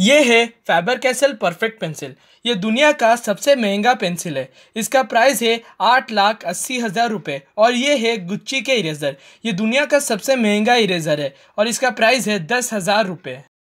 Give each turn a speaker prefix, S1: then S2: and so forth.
S1: ये है fibre castle perfect pencil ये दुनिया का सबसे महंगा पेंसिल है इसका प्राइस है आठ लाख अस्सी हज़ार रुपये और ये है गुच्ची के इरेज़र ये दुनिया का सबसे महंगा इरेज़र है और इसका प्राइस है दस हज़ार रुपये